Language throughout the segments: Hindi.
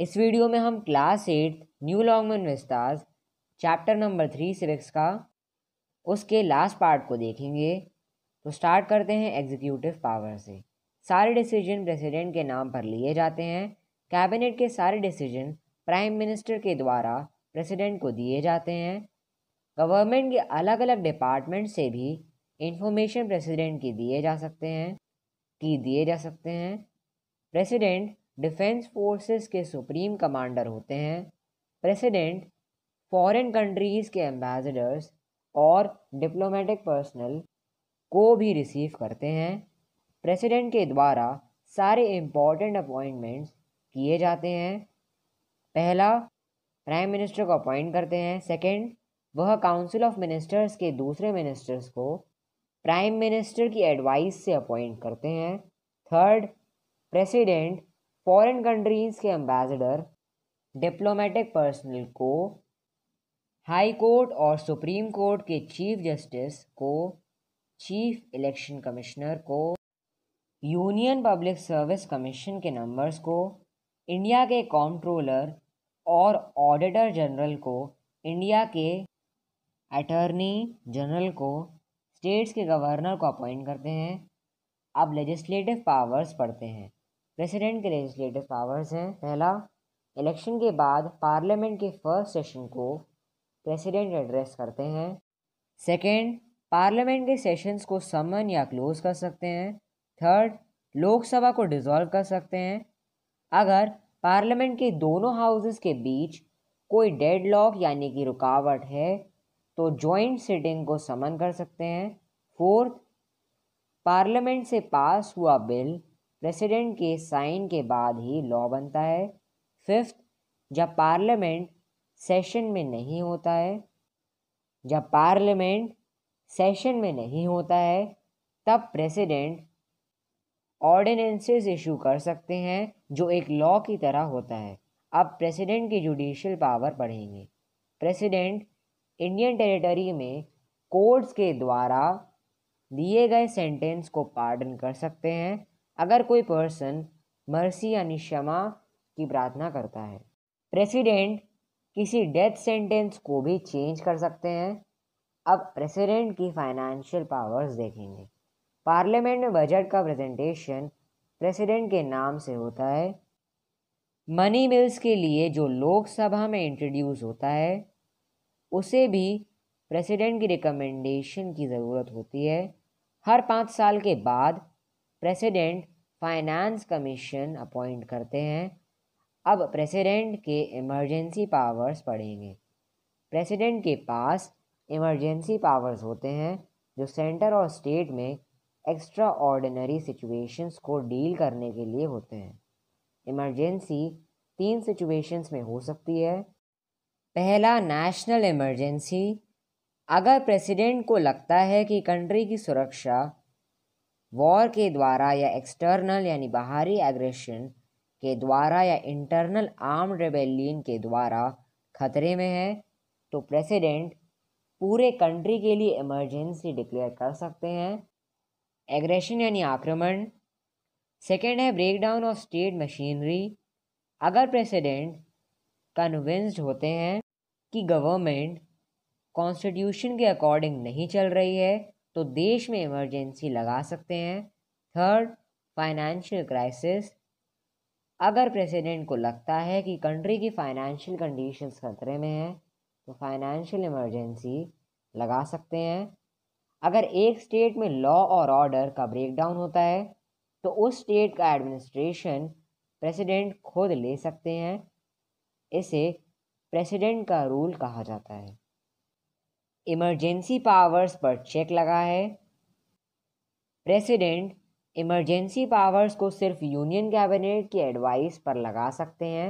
इस वीडियो में हम class eight new Longman Vistas chapter number three civics का उसके लास्ट पार्ट को देखेंगे तो स्टार्ट करते हैं एग्जीक्यूटिव पावर से सारे डिसीजन प्रेसिडेंट के नाम पर लिए जाते हैं कैबिनेट के सारे डिसीजन प्राइम मिनिस्टर के द्वारा प्रेसिडेंट को दिए जाते हैं गवर्नमेंट के अलग अलग डिपार्टमेंट से भी इंफॉर्मेशन प्रेसिडेंट की दिए जा सकते हैं की दिए जा सकते हैं प्रेसिडेंट डिफेंस फोर्सेस के सुप्रीम कमांडर होते हैं प्रेसिडेंट फॉरेन कंट्रीज़ के एम्बेसडर्स और डिप्लोमेटिक पर्सनल को भी रिसीव करते हैं प्रेसिडेंट के द्वारा सारे इम्पॉर्टेंट अपॉइंटमेंट्स किए जाते हैं पहला प्राइम मिनिस्टर को अपॉइंट करते हैं सेकंड वह काउंसिल ऑफ मिनिस्टर्स के दूसरे मिनिस्टर्स को प्राइम मिनिस्टर की एडवाइस से अपॉइंट करते हैं थर्ड प्रेसिडेंट फॉरेन कंट्रीज़ के एम्बेसडर डिप्लोमेटिक पर्सनल को हाई कोर्ट और सुप्रीम कोर्ट के चीफ जस्टिस को चीफ इलेक्शन कमिश्नर को यूनियन पब्लिक सर्विस कमीशन के नंबर्स को इंडिया के कंट्रोलर और ऑडिटर जनरल को इंडिया के अटर्नी जनरल को स्टेट्स के गवर्नर को अपॉइंट करते हैं अब लेजिस्लेटिव पावर्स पढ़ते हैं प्रेसिडेंट के लेजिस्लेटिव पावर्स हैं पहला इलेक्शन के बाद पार्लियामेंट के फर्स्ट सेशन को प्रेसिडेंट एड्रेस करते हैं सेकेंड पार्लियामेंट के सेशंस को समन या क्लोज कर सकते हैं थर्ड लोकसभा को डिसॉल्व कर सकते हैं अगर पार्लियामेंट के दोनों हाउसेस के बीच कोई डेड लॉक यानी कि रुकावट है तो जॉइंट सिटिंग को समन कर सकते हैं फोर्थ पार्लियामेंट से पास हुआ बिल प्रेसिडेंट के साइन के बाद ही लॉ बनता है फिफ्थ जब पार्लियामेंट सेशन में नहीं होता है जब पार्लियामेंट सेशन में नहीं होता है तब प्रेसिडेंट ऑर्डिनेंसेस इशू कर सकते हैं जो एक लॉ की तरह होता है अब प्रेसिडेंट की जुडिशियल पावर पढ़ेंगे प्रेसिडेंट इंडियन टेरिटरी में कोर्ट्स के द्वारा दिए गए सेंटेंस को पार्डन कर सकते हैं अगर कोई पर्सन मर्सी यानी क्षमा की प्रार्थना करता है प्रेसिडेंट किसी डेथ सेंटेंस को भी चेंज कर सकते हैं अब प्रेसिडेंट की फाइनेंशियल पावर्स देखेंगे पार्लियामेंट में बजट का प्रेजेंटेशन प्रेसिडेंट के नाम से होता है मनी बिल्स के लिए जो लोकसभा में इंट्रोड्यूस होता है उसे भी प्रेसिडेंट की रिकमेंडेशन की ज़रूरत होती है हर पाँच साल के बाद प्रेसिडेंट फाइनेंस कमीशन अपॉइंट करते हैं अब प्रेसिडेंट के इमरजेंसी पावर्स पड़ेंगे प्रेसिडेंट के पास इमरजेंसी पावर्स होते हैं जो सेंटर और स्टेट में एक्स्ट्रा ऑर्डिनरी सिचुएशंस को डील करने के लिए होते हैं इमरजेंसी तीन सिचुएशंस में हो सकती है पहला नेशनल इमरजेंसी अगर प्रेसिडेंट को लगता है कि कंट्री की सुरक्षा वॉर के द्वारा या एक्सटर्नल यानी बाहरी एग्रेशन के द्वारा या इंटरनल आर्म रेबेलियन के द्वारा खतरे में है तो प्रेसिडेंट पूरे कंट्री के लिए इमरजेंसी डिक्लेयर कर सकते हैं एग्रेशन यानी आक्रमण सेकेंड है ब्रेकडाउन ऑफ स्टेट मशीनरी अगर प्रेसिडेंट कन्विंस्ड होते हैं कि गवर्नमेंट कॉन्स्टिट्यूशन के अकॉर्डिंग नहीं चल रही है तो देश में इमरजेंसी लगा सकते हैं थर्ड फाइनेंशियल क्राइसिस अगर प्रेसिडेंट को लगता है कि कंट्री की फाइनेंशियल कंडीशंस खतरे में है तो फाइनेंशियल इमरजेंसी लगा सकते हैं अगर एक स्टेट में लॉ और ऑर्डर का ब्रेकडाउन होता है तो उस स्टेट का एडमिनिस्ट्रेशन प्रेसिडेंट खुद ले सकते हैं इसे प्रेसिडेंट का रूल कहा जाता है इमरजेंसी पावर्स पर चेक लगा है प्रेसिडेंट इमरजेंसी पावर्स को सिर्फ यूनियन कैबिनेट की एडवाइस पर लगा सकते हैं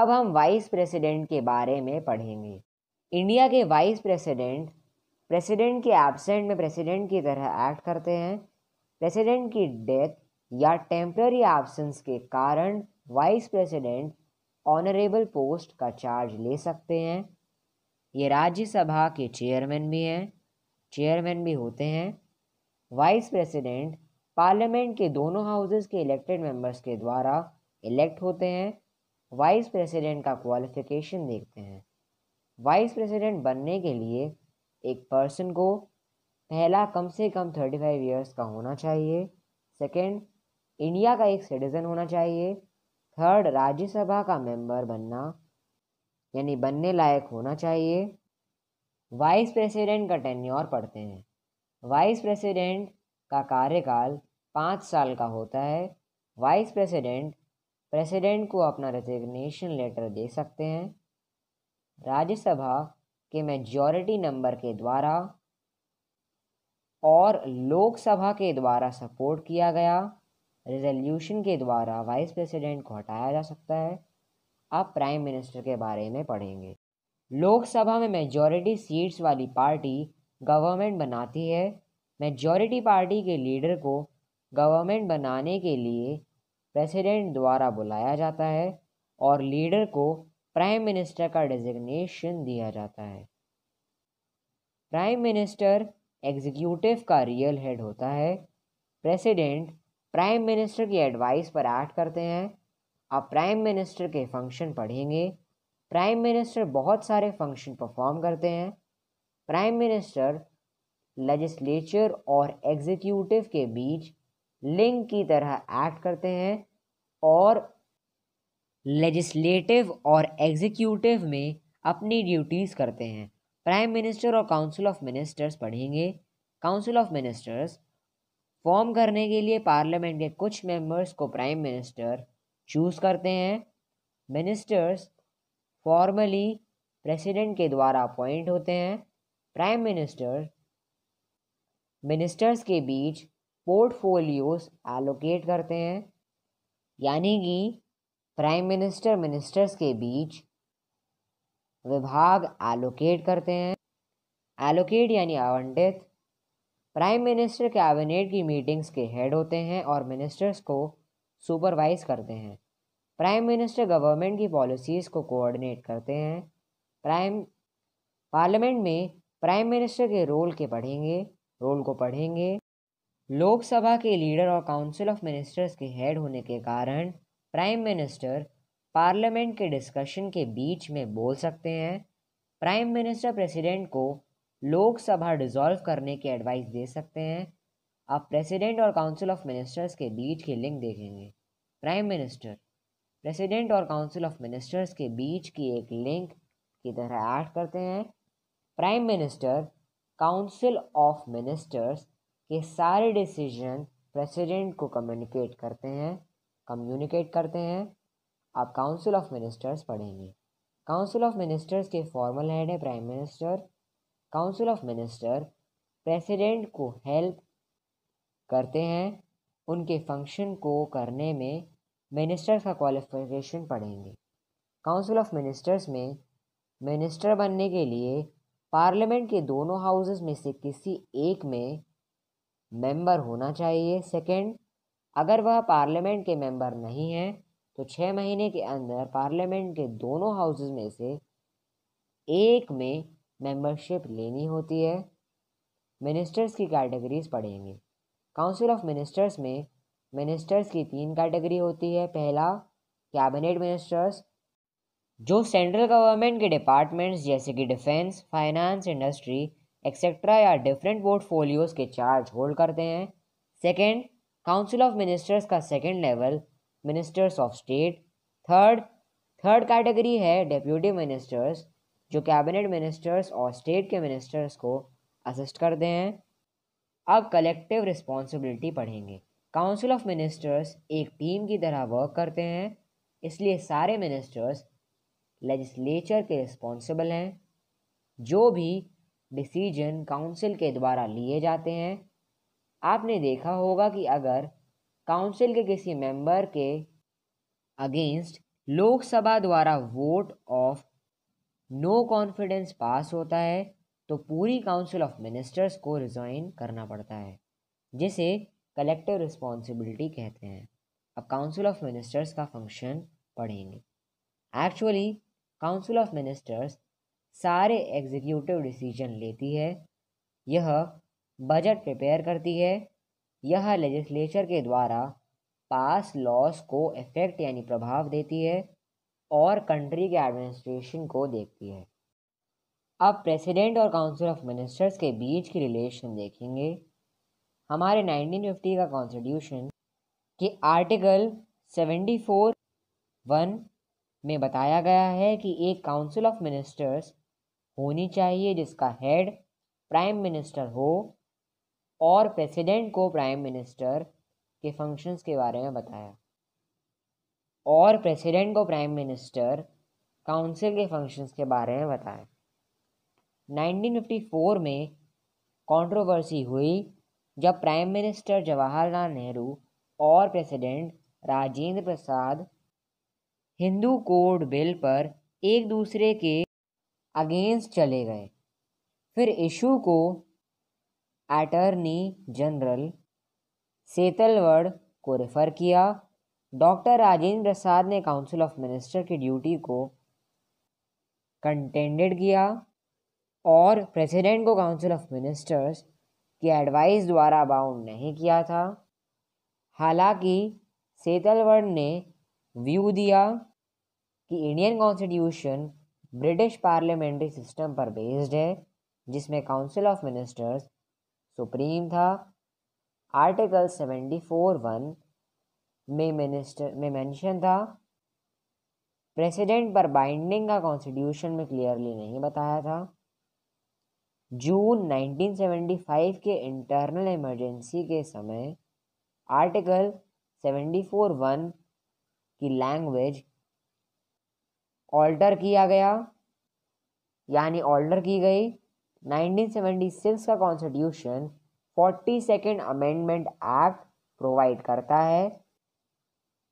अब हम वाइस प्रेसिडेंट के बारे में पढ़ेंगे इंडिया के वाइस प्रेसिडेंट प्रेसिडेंट के एबसेंट में प्रेसिडेंट की तरह एक्ट करते हैं प्रेसिडेंट की डेथ या टेम्प्ररी एबसेंस के कारण वाइस प्रेसिडेंट ऑनरेबल पोस्ट का चार्ज ले सकते हैं ये राज्यसभा के चेयरमैन भी हैं चेयरमैन भी होते हैं वाइस प्रेसिडेंट पार्लियामेंट के दोनों हाउसेस के इलेक्टेड मेंबर्स के द्वारा इलेक्ट होते हैं वाइस प्रेसिडेंट का क्वालिफिकेशन देखते हैं वाइस प्रेसिडेंट बनने के लिए एक पर्सन को पहला कम से कम थर्टी फाइव ईयर्स का होना चाहिए सेकंड इंडिया का एक सिटीज़न होना चाहिए थर्ड राज्यसभा का मेंबर बनना यानी बनने लायक होना चाहिए वाइस प्रेसिडेंट का टेन्योर पढ़ते हैं वाइस प्रेसिडेंट का कार्यकाल पाँच साल का होता है वाइस प्रेसिडेंट प्रेसिडेंट को अपना रेजिग्नेशन लेटर दे सकते हैं राज्यसभा के मेजॉरिटी नंबर के द्वारा और लोकसभा के द्वारा सपोर्ट किया गया रेजोल्यूशन के द्वारा वाइस प्रेसिडेंट को हटाया जा सकता है आप प्राइम मिनिस्टर के बारे में पढ़ेंगे लोकसभा में मेजॉरिटी सीट्स वाली पार्टी गवर्नमेंट बनाती है मेजॉरिटी पार्टी के लीडर को गवर्नमेंट बनाने के लिए प्रेसिडेंट द्वारा बुलाया जाता है और लीडर को प्राइम मिनिस्टर का डिजिग्नेशन दिया जाता है प्राइम मिनिस्टर एग्जीक्यूटिव का रियल हेड होता है प्रेसिडेंट प्राइम मिनिस्टर की एडवाइस पर एक्ट करते हैं आप प्राइम मिनिस्टर के फंक्शन पढ़ेंगे प्राइम मिनिस्टर बहुत सारे फंक्शन परफॉर्म करते हैं प्राइम मिनिस्टर लेजिस्लेचर और एग्जीक्यूटिव के बीच लिंक की तरह एक्ट करते हैं और लेजिस्लेटिव और एग्जीक्यूटिव में अपनी ड्यूटीज़ करते हैं प्राइम मिनिस्टर और काउंसिल ऑफ मिनिस्टर्स पढ़ेंगे काउंसिल ऑफ मिनिस्टर्स फॉर्म करने के लिए पार्लियामेंट के कुछ मेंबर्स को प्राइम मिनिस्टर चूज़ करते हैं मिनिस्टर्स फॉर्मली प्रेसिडेंट के द्वारा अपॉइंट होते हैं प्राइम मिनिस्टर मिनिस्टर्स के बीच पोर्टफोलियोज एलोकेट करते हैं यानी कि प्राइम मिनिस्टर मिनिस्टर्स के बीच विभाग एलोकेट करते हैं एलोकेट यानी आवंटित प्राइम मिनिस्टर कैबिनेट की मीटिंग्स के हेड होते हैं और मिनिस्टर्स को सुपरवाइज करते हैं प्राइम मिनिस्टर गवर्नमेंट की पॉलिसीज़ को कोऑर्डिनेट करते हैं प्राइम पार्लियामेंट में प्राइम मिनिस्टर के रोल के पढ़ेंगे रोल को पढ़ेंगे लोकसभा के लीडर और काउंसिल ऑफ मिनिस्टर्स के हेड होने के कारण प्राइम मिनिस्टर पार्लियामेंट के डिस्कशन के बीच में बोल सकते हैं प्राइम मिनिस्टर प्रेसिडेंट को लोकसभा डिसॉल्व करने की एडवाइस दे सकते हैं आप प्रेसिडेंट और काउंसिल ऑफ मिनिस्टर्स के बीच की लिंक देखेंगे प्राइम मिनिस्टर प्रेसिडेंट और काउंसिल ऑफ मिनिस्टर्स के बीच की एक लिंक की तरह ऐड करते हैं prime minister council of ministers के सारे डिसीजन प्रेसिडेंट को कम्युनिकेट करते हैं कम्युनिकेट करते हैं आप काउंसिल ऑफ मिनिस्टर्स पढ़ेंगे काउंसिल ऑफ मिनिस्टर्स के फॉर्मल हेड है prime minister council of minister president को हेल्थ करते हैं उनके फंक्शन को करने में मिनिस्टर का क्वालिफिकेशन पढ़ेंगे काउंसिल ऑफ मिनिस्टर्स में मिनिस्टर बनने के लिए पार्लियामेंट के दोनों हाउसेस में से किसी एक में मेंबर होना चाहिए सेकंड अगर वह पार्लियामेंट के मेंबर नहीं है तो छः महीने के अंदर पार्लियामेंट के दोनों हाउसेस में से एक में मेंबरशिप लेनी होती है मिनिस्टर्स की कैटेगरीज पढ़ेंगे काउंसिल ऑफ मिनिस्टर्स में मिनिस्टर्स की तीन कैटेगरी होती है पहला कैबिनेट मिनिस्टर्स जो सेंट्रल गवर्नमेंट के डिपार्टमेंट्स जैसे कि डिफेंस फाइनेंस इंडस्ट्री एक्सेट्रा या डिफरेंट पोर्टफोलियोज के चार्ज होल्ड करते हैं सेकेंड काउंसिल ऑफ मिनिस्टर्स का second level ministers of state third third category है डिप्यूटी मिनिस्टर्स जो कैबिनेट मिनिस्टर्स और स्टेट के मिनिस्टर्स को असिस्ट करते हैं अब कलेक्टिव रिस्पॉन्सिबिलिटी पढ़ेंगे काउंसिल ऑफ मिनिस्टर्स एक टीम की तरह वर्क करते हैं इसलिए सारे मिनिस्टर्स लेजिस्लेचर के रिस्पॉन्सिबल हैं जो भी डिसीजन काउंसिल के द्वारा लिए जाते हैं आपने देखा होगा कि अगर काउंसिल के किसी मेंबर के अगेंस्ट लोकसभा द्वारा vote of no confidence pass होता है तो पूरी काउंसिल ऑफ मिनिस्टर्स को रिज़ाइन करना पड़ता है जिसे कलेक्टिव रिस्पॉन्सिबिलिटी कहते हैं अब काउंसिल ऑफ मिनिस्टर्स का फंक्शन पढ़ेंगे एक्चुअली काउंसिल ऑफ मिनिस्टर्स सारे एग्जीक्यूटिव डिसीजन लेती है यह बजट प्रिपेयर करती है यह लेजिस्लेचर के द्वारा पास लॉस को इफेक्ट यानी प्रभाव देती है और कंट्री के एडमिनिस्ट्रेशन को देखती है अब प्रेसिडेंट और काउंसिल ऑफ मिनिस्टर्स के बीच की रिलेशन देखेंगे हमारे 1950 का कॉन्स्टिट्यूशन के आर्टिकल 74 वन में बताया गया है कि एक काउंसिल ऑफ मिनिस्टर्स होनी चाहिए जिसका हेड प्राइम मिनिस्टर हो और प्रेसिडेंट को प्राइम मिनिस्टर के फंक्शंस के बारे में बताया और प्रेसिडेंट को प्राइम मिनिस्टर काउंसिल के फंक्शंस के बारे में बताया 1954 में कंट्रोवर्सी हुई जब प्राइम मिनिस्टर जवाहरलाल नेहरू और president Rajendra Prasad Hindu code bill पर एक दूसरे के अगेंस्ट चले गए फिर इशू को अटर्नी जनरल सेतलवड़ को रेफ़र किया डॉक्टर राजेंद्र प्रसाद ने काउंसिल ऑफ मिनिस्टर की ड्यूटी को कंटेंडेड किया और प्रेसिडेंट को काउंसिल ऑफ मिनिस्टर्स की एडवाइस द्वारा बाउंड नहीं किया था हालांकि सेतलवर्ड ने व्यू दिया कि Indian constitution British parliamentary system पर बेस्ड है जिसमें काउंसिल ऑफ मिनिस्टर्स सुप्रीम था आर्टिकल सेवेंटी फोर वन में मिनिस्टर में मेंशन था प्रेसिडेंट पर बाइंडिंग का कॉन्स्टिट्यूशन में क्लियरली नहीं बताया था जून 1975 के इंटरनल इमरजेंसी के समय आर्टिकल 74.1 की लैंग्वेज ऑल्टर किया गया यानी ऑल्टर की गई 1976 का constitution forty second amendment act provide करता है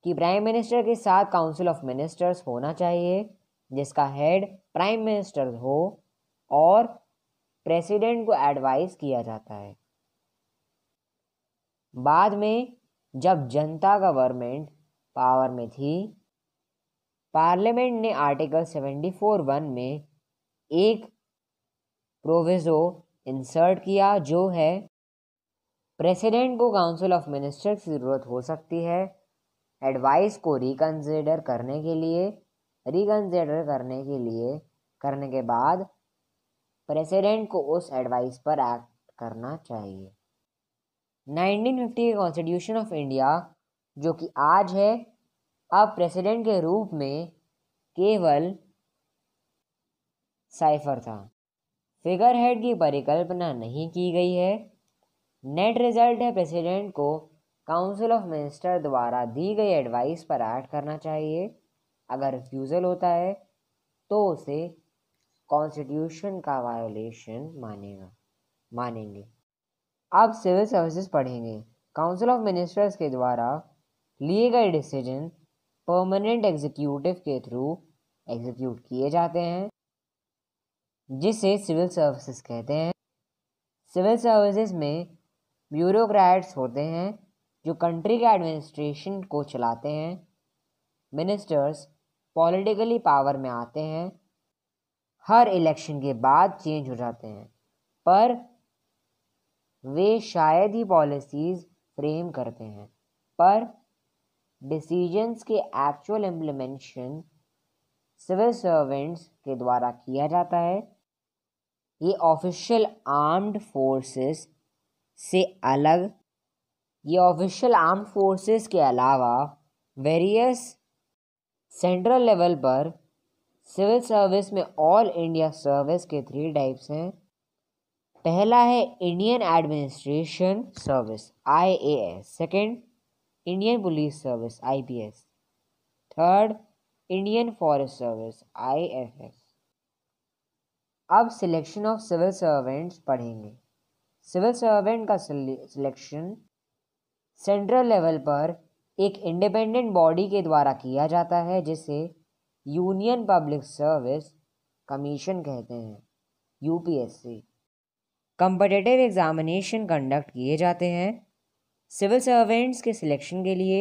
कि प्राइम मिनिस्टर के साथ काउंसिल ऑफ मिनिस्टर्स होना चाहिए जिसका हेड प्राइम मिनिस्टर हो और प्रेसिडेंट को एडवाइस किया जाता है बाद में जब जनता गवर्नमेंट पावर में थी पार्लियामेंट ने आर्टिकल सेवेंटी फोर वन में एक प्रोविजो इंसर्ट किया जो है प्रेसिडेंट को काउंसिल ऑफ मिनिस्टर की ज़रूरत हो सकती है एडवाइस को रिकन्सिडर करने के लिए रिकन्सिडर करने के लिए करने के बाद प्रेसिडेंट को उस एडवाइस पर एक्ट करना चाहिए 1950 के कॉन्स्टिट्यूशन ऑफ इंडिया जो कि आज है अब प्रेसिडेंट के रूप में केवल साइफर था फिगर हेड की परिकल्पना नहीं की गई है नेट रिजल्ट है प्रेसिडेंट को काउंसिल ऑफ मिनिस्टर द्वारा दी गई एडवाइस पर एक्ट करना चाहिए अगर रिफ्यूज़ल होता है तो उसे कॉन्स्टिट्यूशन का वायोलेशन मानेगा मानेंगे अब सिविल सर्विसेज पढ़ेंगे काउंसिल ऑफ मिनिस्टर्स के द्वारा लिए गए डिसीजन परमानेंट एग्जीक्यूटिव के थ्रू एग्जीक्यूट किए जाते हैं जिसे सिविल सर्विसेज कहते हैं सिविल सर्विसेज में ब्यूरोक्रेट्स होते हैं जो कंट्री के एडमिनिस्ट्रेशन को चलाते हैं मिनिस्टर्स पॉलिटिकली पावर में आते हैं हर इलेक्शन के बाद चेंज हो जाते हैं पर वे शायद ही पॉलिसीज़ फ्रेम करते हैं पर डिसीजंस के एक्चुअल इम्प्लीमेंटेशन सिविल सर्वेंट्स के द्वारा किया जाता है ये ऑफिशियल आर्म्ड फोर्सेस से अलग ये ऑफिशियल आर्म्ड फोर्सेस के अलावा वेरियस सेंट्रल लेवल पर सिविल सर्विस में ऑल इंडिया सर्विस के थ्री टाइप्स हैं पहला है Indian administration service I A S second Indian police service I P S third Indian forest service I F S अब सिलेक्शन ऑफ सिविल सर्वेंट्स पढ़ेंगे सिविल सर्वेंट का सिलेक्शन सेंट्रल लेवल पर एक इंडिपेंडेंट बॉडी के द्वारा किया जाता है जिसे यूनियन पब्लिक सर्विस कमीशन कहते हैं यूपीएससी कंपटेटिव एग्ज़ामिनेशन कंडक्ट किए जाते हैं सिविल सर्वेंट्स के सिलेक्शन के लिए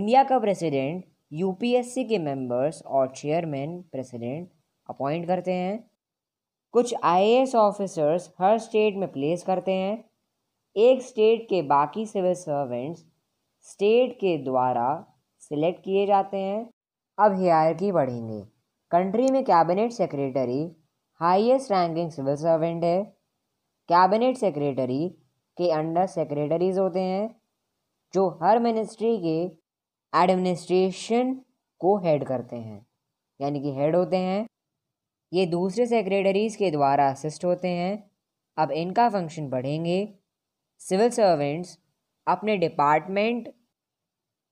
इंडिया का प्रेसिडेंट यूपीएससी के मेंबर्स और चेयरमैन प्रेसिडेंट अपॉइंट करते हैं कुछ आईएएस ऑफिसर्स हर स्टेट में प्लेस करते हैं एक स्टेट के बाकी सिविल सर्वेंट्स स्टेट के द्वारा सिलेक्ट किए जाते हैं अब की बढ़ेंगे कंट्री में cabinet secretary highest ranking civil servant है कैबिनेट सेक्रेटरी के अंडर सेक्रेटरीज होते हैं जो हर मिनिस्ट्री के एडमिनिस्ट्रेशन को हेड करते हैं यानी कि हेड होते हैं ये दूसरे सेक्रेटरीज के द्वारा असिस्ट होते हैं अब इनका फंक्शन बढ़ेंगे सिविल सर्वेंट्स अपने डिपार्टमेंट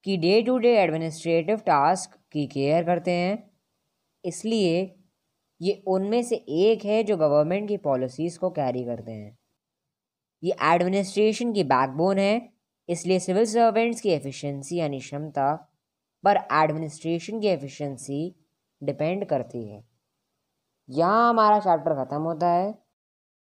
की day to day administrative task की केयर करते हैं इसलिए ये उनमें से एक है जो गवर्नमेंट की पॉलिसीज़ को कैरी करते हैं ये एडमिनिस्ट्रेशन की बैकबोन है इसलिए सिविल सर्वेंट्स की एफिशिएंसी यानी क्षमता पर एडमिनिस्ट्रेशन की एफिशिएंसी डिपेंड करती है यहाँ हमारा चैप्टर ख़त्म होता है